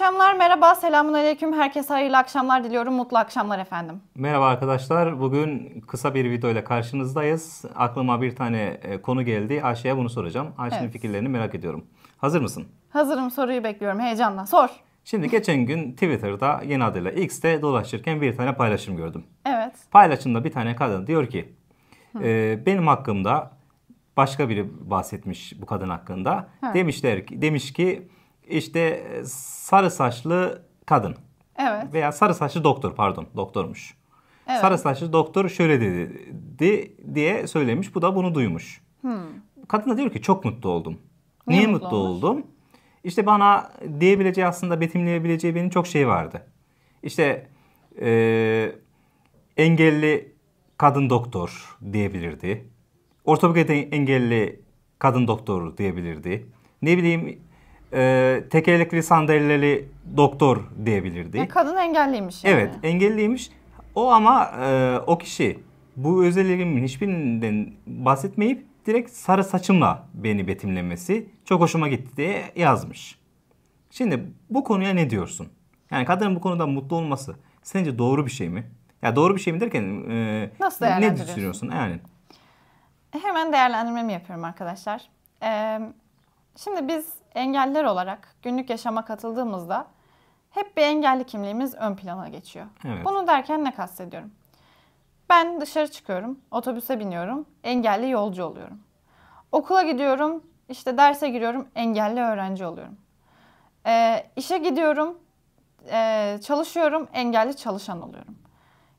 akşamlar, merhaba, selamun aleyküm. Herkese hayırlı akşamlar diliyorum, mutlu akşamlar efendim. Merhaba arkadaşlar, bugün kısa bir video ile karşınızdayız. Aklıma bir tane e, konu geldi, Ayşe'ye bunu soracağım. Ayşe'nin evet. fikirlerini merak ediyorum. Hazır mısın? Hazırım, soruyu bekliyorum heyecanla. Sor. Şimdi geçen gün Twitter'da yeni adıyla X'te dolaşırken bir tane paylaşım gördüm. Evet. Paylaşımda bir tane kadın diyor ki, e, benim hakkımda başka biri bahsetmiş bu kadın hakkında. Ha. Demişler ki, demiş ki işte e, sarı saçlı kadın. Evet. Veya sarı saçlı doktor pardon doktormuş. Evet. Sarı saçlı doktor şöyle dedi diye söylemiş. Bu da bunu duymuş. Hmm. Kadın da diyor ki çok mutlu oldum. Niye, Niye mutlu, mutlu oldum? İşte bana diyebileceği aslında betimleyebileceği benim çok şey vardı. İşte e, engelli kadın doktor diyebilirdi. Ortopedik engelli kadın doktor diyebilirdi. Ne bileyim e, ee, tekerlekli sandalyeli doktor diyebilirdi. Yani kadın engelliymiş yani. Evet engelliymiş. O ama e, o kişi bu özelliğimin hiçbirinden bahsetmeyip direkt sarı saçımla beni betimlemesi çok hoşuma gitti diye yazmış. Şimdi bu konuya ne diyorsun? Yani kadının bu konuda mutlu olması sence doğru bir şey mi? Ya doğru bir şey mi derken e, Nasıl ne düşünüyorsun? Yani. Hemen değerlendirmemi yapıyorum arkadaşlar. Ee, Şimdi biz engeller olarak günlük yaşama katıldığımızda hep bir engelli kimliğimiz ön plana geçiyor. Evet. Bunu derken ne kastediyorum? Ben dışarı çıkıyorum, otobüse biniyorum, engelli yolcu oluyorum. Okula gidiyorum, işte derse giriyorum, engelli öğrenci oluyorum. Ee, işe gidiyorum, e, çalışıyorum, engelli çalışan oluyorum.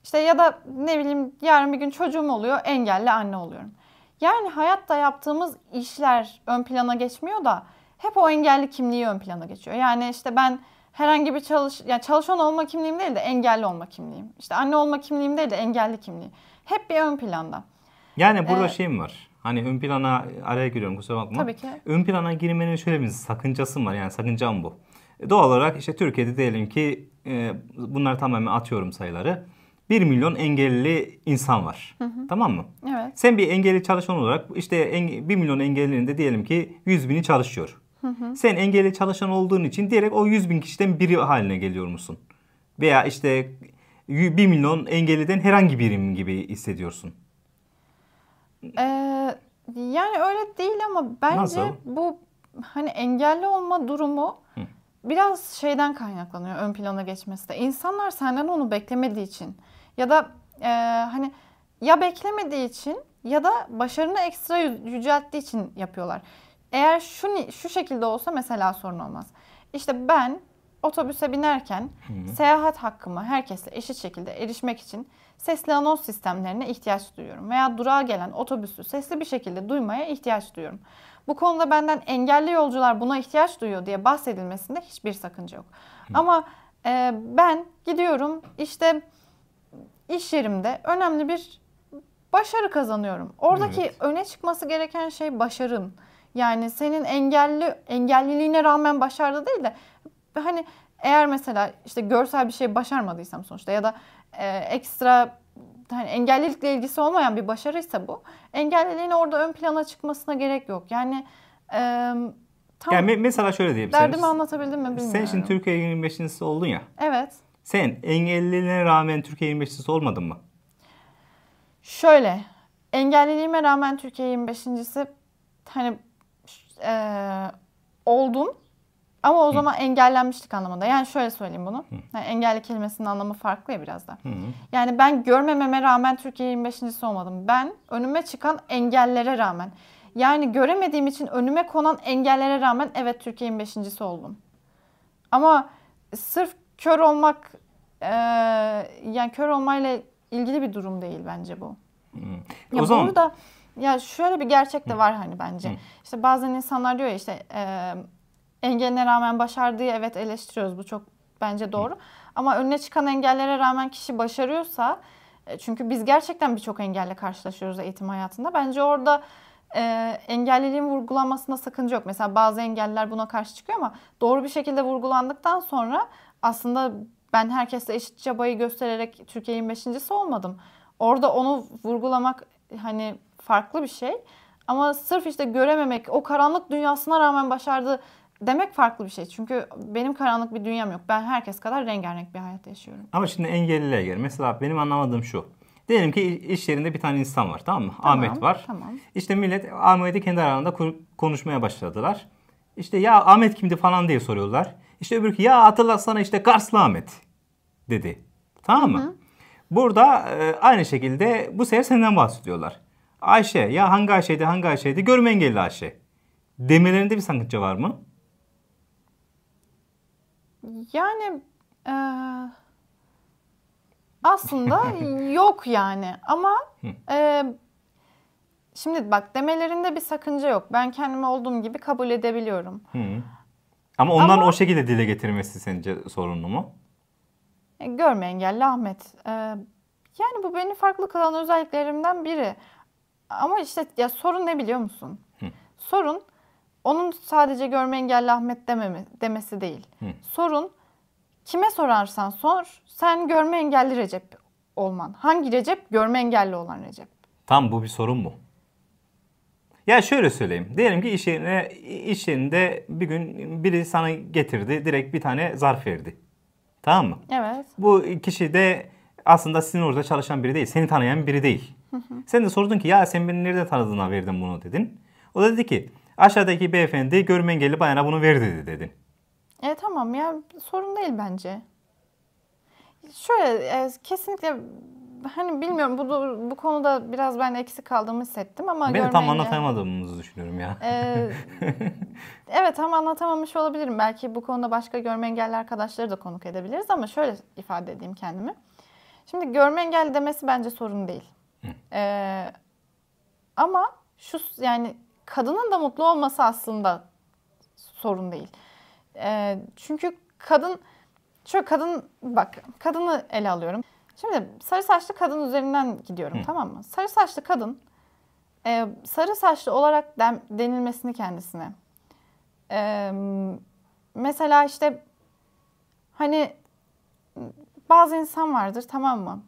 İşte ya da ne bileyim yarın bir gün çocuğum oluyor, engelli anne oluyorum. Yani hayatta yaptığımız işler ön plana geçmiyor da hep o engelli kimliği ön plana geçiyor. Yani işte ben herhangi bir çalış yani çalışan olma kimliğim değil de engelli olma kimliğim. İşte anne olma kimliğim değil de engelli kimliği. Hep bir ön planda. Yani burada ee, şeyim var. Hani ön plana araya giriyorum kusura bakma. Tabii ki. Ön plana girmenin şöyle bir sakıncası var yani sakıncam bu. Doğal olarak işte Türkiye'de diyelim ki e, bunlar tamamen atıyorum sayıları. 1 milyon engelli insan var. Hı hı. Tamam mı? Evet. Sen bir engelli çalışan olarak işte enge, 1 milyon engellinin de diyelim ki 100 bini çalışıyor. Hı hı. Sen engelli çalışan olduğun için direkt o 100 bin kişiden biri haline geliyor musun? Veya işte 1 milyon engelliden herhangi birim gibi hissediyorsun. Ee, yani öyle değil ama bence Nasıl? bu hani engelli olma durumu hı. biraz şeyden kaynaklanıyor ön plana geçmesi de. İnsanlar senden onu beklemediği için. Ya da e, hani ya beklemediği için ya da başarını ekstra yücelttiği için yapıyorlar. Eğer şu, şu şekilde olsa mesela sorun olmaz. İşte ben otobüse binerken Hı-hı. seyahat hakkımı herkesle eşit şekilde erişmek için sesli anons sistemlerine ihtiyaç duyuyorum. Veya durağa gelen otobüsü sesli bir şekilde duymaya ihtiyaç duyuyorum. Bu konuda benden engelli yolcular buna ihtiyaç duyuyor diye bahsedilmesinde hiçbir sakınca yok. Hı. Ama e, ben gidiyorum işte iş yerimde önemli bir başarı kazanıyorum. Oradaki evet. öne çıkması gereken şey başarın. Yani senin engelli engelliliğine rağmen başardı değil de hani eğer mesela işte görsel bir şey başarmadıysam sonuçta ya da e, ekstra hani engellilikle ilgisi olmayan bir başarıysa bu engelliliğin orada ön plana çıkmasına gerek yok. Yani e, tam yani mesela şöyle diyebilirim. Derdimi anlatabildim mi bilmiyorum. Sen şimdi Türkiye 25.si oldun ya. Evet. Sen engelliliğine rağmen Türkiye 25'lisi olmadın mı? Şöyle. Engelliliğime rağmen Türkiye 25.si hani e, oldum ama o zaman Hı. engellenmişlik anlamında. Yani şöyle söyleyeyim bunu. Yani engelli kelimesinin anlamı farklı ya biraz da. Hı. Yani ben görmememe rağmen Türkiye 25.si olmadım. Ben önüme çıkan engellere rağmen. Yani göremediğim için önüme konan engellere rağmen evet Türkiye 25.si oldum. Ama sırf kör olmak e, yani kör olmayla ilgili bir durum değil bence bu. Hmm. Ya o zaman... burada ya şöyle bir gerçek de var hani bence. Hmm. İşte bazen insanlar diyor ya işte e, engeline rağmen başardığı evet eleştiriyoruz. Bu çok bence doğru. Hmm. Ama önüne çıkan engellere rağmen kişi başarıyorsa e, çünkü biz gerçekten birçok engelle karşılaşıyoruz eğitim hayatında. Bence orada e, engelliliğin vurgulanmasında sakınca yok. Mesela bazı engeller buna karşı çıkıyor ama doğru bir şekilde vurgulandıktan sonra aslında ben herkese eşit çabayı göstererek Türkiye'nin beşincisi olmadım. Orada onu vurgulamak hani farklı bir şey. Ama sırf işte görememek, o karanlık dünyasına rağmen başardı demek farklı bir şey. Çünkü benim karanlık bir dünyam yok. Ben herkes kadar rengarenk bir hayat yaşıyorum. Ama şimdi engellilere gel. Mesela benim anlamadığım şu. Diyelim ki iş yerinde bir tane insan var tamam mı? Tamam, Ahmet var. Tamam. İşte millet Ahmet'i kendi aralarında konuşmaya başladılar. İşte ya Ahmet kimdi falan diye soruyorlar. İşte öbür ki ya hatırlatsana işte Karslı Ahmet dedi. Tamam mı? Hı hı. Burada e, aynı şekilde bu sefer senden bahsediyorlar. Ayşe ya hangi Ayşe'ydi hangi Ayşe'ydi görme engelli Ayşe. Demelerinde bir sakınca var mı? Yani e, aslında yok yani ama e, şimdi bak demelerinde bir sakınca yok. Ben kendimi olduğum gibi kabul edebiliyorum. Hı. Ama ondan Ama, o şekilde dile getirmesi sence sorunlu mu? E, görme engelli Ahmet. Ee, yani bu beni farklı kılan özelliklerimden biri. Ama işte ya sorun ne biliyor musun? Hı. Sorun onun sadece görme engelli Ahmet dememi, demesi değil. Hı. Sorun kime sorarsan sor sen görme engelli Recep olman. Hangi Recep? Görme engelli olan Recep. Tam bu bir sorun mu? Ya şöyle söyleyeyim. Diyelim ki iş yerine iş yerinde bir gün biri sana getirdi, direkt bir tane zarf verdi. Tamam mı? Evet. Bu kişi de aslında sizin orada çalışan biri değil, seni tanıyan biri değil. Sen de sordun ki ya sen beni nerede tanıdığına verdin bunu dedin. O da dedi ki aşağıdaki beyefendi görme engelli bayana bunu verdi dedi dedin. E tamam ya sorun değil bence. Şöyle e, kesinlikle hani bilmiyorum bu bu konuda biraz ben eksik kaldığımı hissettim ama ben görmeyi... tam anlatamadığımızı düşünüyorum ya. Ee, evet tam anlatamamış olabilirim. Belki bu konuda başka görme engelli arkadaşları da konuk edebiliriz ama şöyle ifade edeyim kendimi. Şimdi görme engelli demesi bence sorun değil. Ee, ama şu yani kadının da mutlu olması aslında sorun değil. Ee, çünkü kadın şöyle kadın bak kadını ele alıyorum. Şimdi sarı saçlı kadın üzerinden gidiyorum Hı. tamam mı? Sarı saçlı kadın e, sarı saçlı olarak den, denilmesini kendisine. E, mesela işte hani bazı insan vardır tamam mı?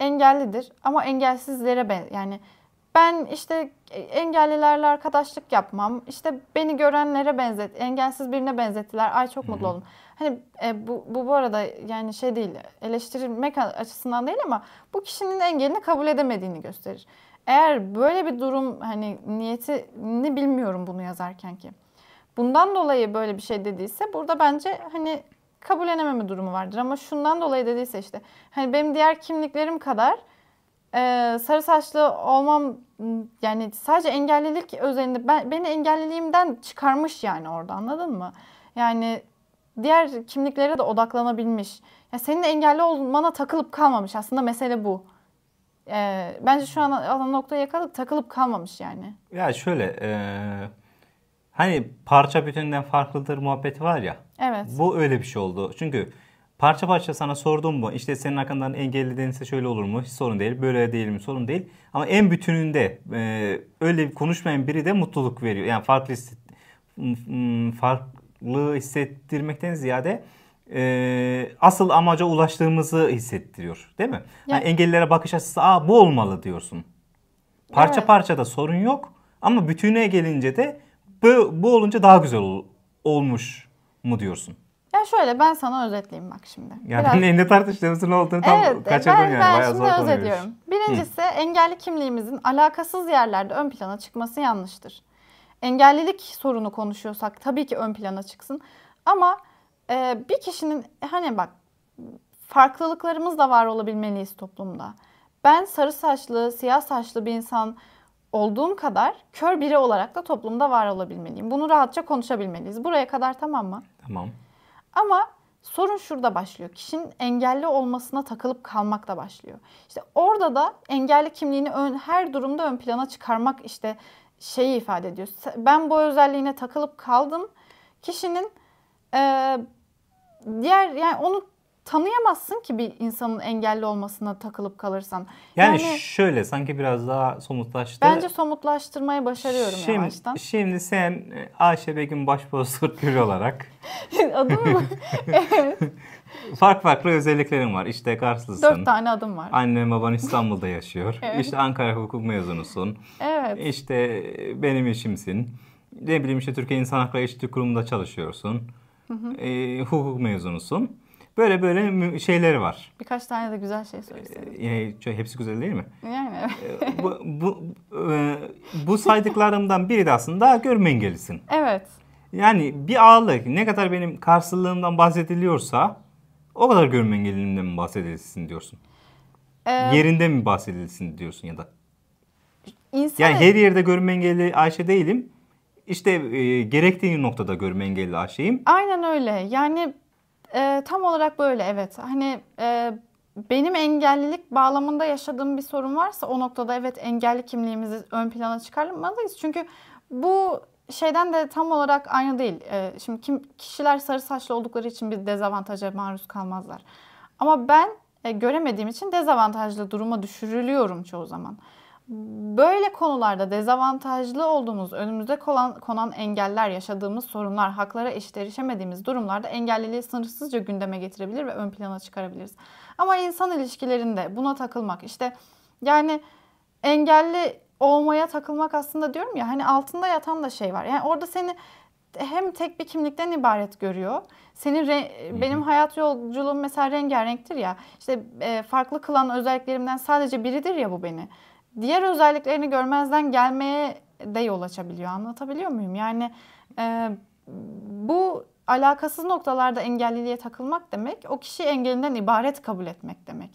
Engellidir ama engelsizlere ben yani ben işte e, engellilerle arkadaşlık yapmam. İşte beni görenlere benzet, engelsiz birine benzettiler. Ay çok hı mutlu oldum. Hani e, bu, bu bu arada yani şey değil, eleştirilmek açısından değil ama bu kişinin engelini kabul edemediğini gösterir. Eğer böyle bir durum hani niyeti ne bilmiyorum bunu yazarken ki. Bundan dolayı böyle bir şey dediyse burada bence hani kabullenememe durumu vardır. Ama şundan dolayı dediyse işte hani benim diğer kimliklerim kadar e, sarı saçlı olmam yani sadece engellilik özelinde ben, beni engelliliğimden çıkarmış yani orada anladın mı? Yani diğer kimliklere de odaklanabilmiş. Yani senin engelli olmana takılıp kalmamış aslında mesele bu. E, bence şu an alan noktaya yakalıp takılıp kalmamış yani. Ya şöyle e, hani parça bütünden farklıdır muhabbeti var ya. Evet. Bu öyle bir şey oldu. Çünkü Parça parça sana sordum bu. İşte senin arkandan engelli denilse şöyle olur mu? Hiç sorun değil. Böyle değil mi? Sorun değil. Ama en bütününde e, öyle konuşmayan biri de mutluluk veriyor. Yani farklı hisset, farklı hissettirmekten ziyade e, asıl amaca ulaştığımızı hissettiriyor. Değil mi? Yani, yani engellilere bakış açısı Aa, bu olmalı diyorsun. Parça evet. parça da sorun yok. Ama bütüne gelince de bu, bu olunca daha güzel ol, olmuş mu diyorsun? Ya şöyle ben sana özetleyeyim bak şimdi. Yani Biraz... ne tartıştığımızın olduğunu tam evet, kaçırdım ben, yani. Ben Bayağı şimdi özetiyorum. Birincisi Hı. engelli kimliğimizin alakasız yerlerde ön plana çıkması yanlıştır. Engellilik sorunu konuşuyorsak tabii ki ön plana çıksın. Ama e, bir kişinin hani bak farklılıklarımız da var olabilmeliyiz toplumda. Ben sarı saçlı, siyah saçlı bir insan olduğum kadar kör biri olarak da toplumda var olabilmeliyim. Bunu rahatça konuşabilmeliyiz. Buraya kadar tamam mı? Tamam. Ama sorun şurada başlıyor. Kişinin engelli olmasına takılıp kalmak da başlıyor. İşte orada da engelli kimliğini ön, her durumda ön plana çıkarmak işte şeyi ifade ediyor. Ben bu özelliğine takılıp kaldım. Kişinin e, diğer yani onu tanıyamazsın ki bir insanın engelli olmasına takılıp kalırsan. Yani, yani şöyle sanki biraz daha somutlaştı. Bence somutlaştırmayı başarıyorum şimdi, yavaştan. Şimdi sen e, Ayşe Begüm Başpostürkür olarak. Adım mı? Fark farklı özelliklerin var. İşte Karslısın. Dört tane adım var. Annen baban İstanbul'da yaşıyor. evet. İşte Ankara hukuk mezunusun. Evet. İşte e, benim işimsin. Ne bileyim işte Türkiye İnsan Hakları İşçi Kurumu'nda çalışıyorsun. Hı hı. E, hukuk mezunusun. Böyle böyle şeyleri var. Birkaç tane de güzel şey söyleseniz. Ee, hepsi güzel değil mi? Yani evet. Ee, bu, bu, e, bu saydıklarımdan biri de aslında görme engelisin. Evet. Yani bir ağırlık ne kadar benim karşılığımdan bahsediliyorsa o kadar görme engelimden mi bahsedilsin diyorsun? Ee, Yerinde mi bahsedilsin diyorsun ya da? İnsan... Yani her yerde görme engelli Ayşe değilim. İşte e, gerektiği noktada görme engelli Ayşe'yim. Aynen öyle. Yani e, tam olarak böyle evet. Hani e, benim engellilik bağlamında yaşadığım bir sorun varsa o noktada evet engelli kimliğimizi ön plana çıkarmalıyız. Çünkü bu şeyden de tam olarak aynı değil. E, şimdi kim kişiler sarı saçlı oldukları için bir dezavantaja maruz kalmazlar. Ama ben e, göremediğim için dezavantajlı duruma düşürülüyorum çoğu zaman. Böyle konularda dezavantajlı olduğumuz, önümüzde konan, konan engeller, yaşadığımız sorunlar, haklara eşit erişemediğimiz durumlarda engelliliği sınırsızca gündeme getirebilir ve ön plana çıkarabiliriz. Ama insan ilişkilerinde buna takılmak, işte yani engelli olmaya takılmak aslında diyorum ya hani altında yatan da şey var. Yani orada seni hem tek bir kimlikten ibaret görüyor. Senin re- benim hayat yolculuğum mesela rengarenktir ya. İşte e, farklı kılan özelliklerimden sadece biridir ya bu beni diğer özelliklerini görmezden gelmeye de yol açabiliyor. Anlatabiliyor muyum? Yani e, bu alakasız noktalarda engelliliğe takılmak demek o kişi engelinden ibaret kabul etmek demek.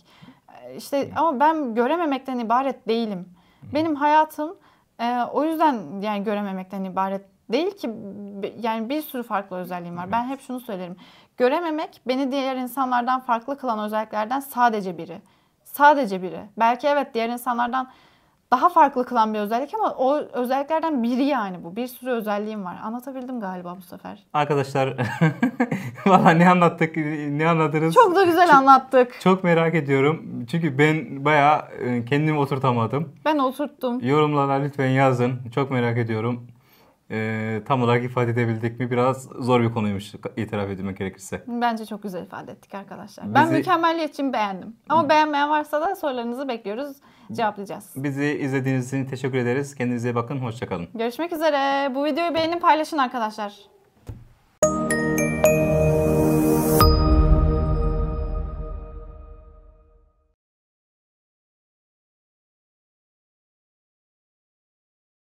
E, işte ama ben görememekten ibaret değilim. Benim hayatım e, o yüzden yani görememekten ibaret değil ki yani bir sürü farklı özelliğim var. Evet. Ben hep şunu söylerim. Görememek beni diğer insanlardan farklı kılan özelliklerden sadece biri. Sadece biri. Belki evet diğer insanlardan daha farklı kılan bir özellik ama o özelliklerden biri yani bu. Bir sürü özelliğim var. Anlatabildim galiba bu sefer. Arkadaşlar valla ne anlattık ne anlatırız. Çok da güzel çok, anlattık. Çok merak ediyorum. Çünkü ben baya e, kendimi oturtamadım. Ben oturttum. Yorumlara lütfen yazın. Çok merak ediyorum e, tam olarak ifade edebildik mi biraz zor bir konuymuş itiraf edilmek gerekirse. Bence çok güzel ifade ettik arkadaşlar. Bizi... Ben için beğendim. Ama beğenmeyen varsa da sorularınızı bekliyoruz. Cevaplayacağız. Bizi izlediğiniz için teşekkür ederiz. Kendinize iyi bakın. Hoşçakalın. Görüşmek üzere. Bu videoyu beğenin paylaşın arkadaşlar.